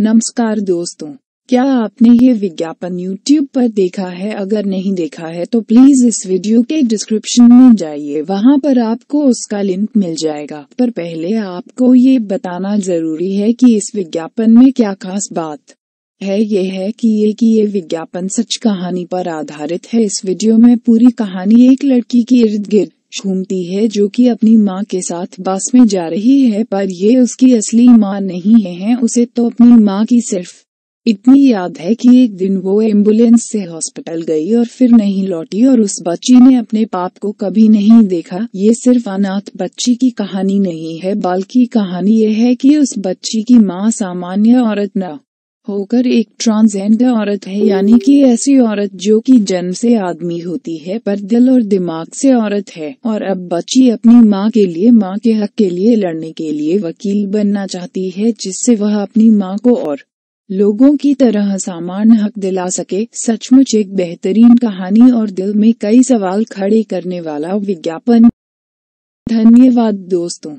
नमस्कार दोस्तों क्या आपने ये विज्ञापन YouTube पर देखा है अगर नहीं देखा है तो प्लीज इस वीडियो के डिस्क्रिप्शन में जाइए वहाँ पर आपको उसका लिंक मिल जाएगा पर पहले आपको ये बताना जरूरी है कि इस विज्ञापन में क्या खास बात है ये है कि ये कि ये विज्ञापन सच कहानी पर आधारित है इस वीडियो में पूरी कहानी एक लड़की के इर्द गिर्द घूमती है जो कि अपनी माँ के साथ बस में जा रही है पर ये उसकी असली माँ नहीं है उसे तो अपनी माँ की सिर्फ इतनी याद है कि एक दिन वो एम्बुलेंस से हॉस्पिटल गई और फिर नहीं लौटी और उस बच्ची ने अपने पाप को कभी नहीं देखा ये सिर्फ अनाथ बच्ची की कहानी नहीं है बल्कि कहानी ये है कि उस बच्ची की माँ सामान्य औरत न होकर एक ट्रांसजेंडर औरत है यानी कि ऐसी औरत जो कि जन्म से आदमी होती है पर दिल और दिमाग से औरत है और अब बच्ची अपनी माँ के लिए माँ के हक के लिए लड़ने के लिए वकील बनना चाहती है जिससे वह अपनी माँ को और लोगों की तरह सामान्य हक दिला सके सचमुच एक बेहतरीन कहानी और दिल में कई सवाल खड़े करने वाला विज्ञापन धन्यवाद दोस्तों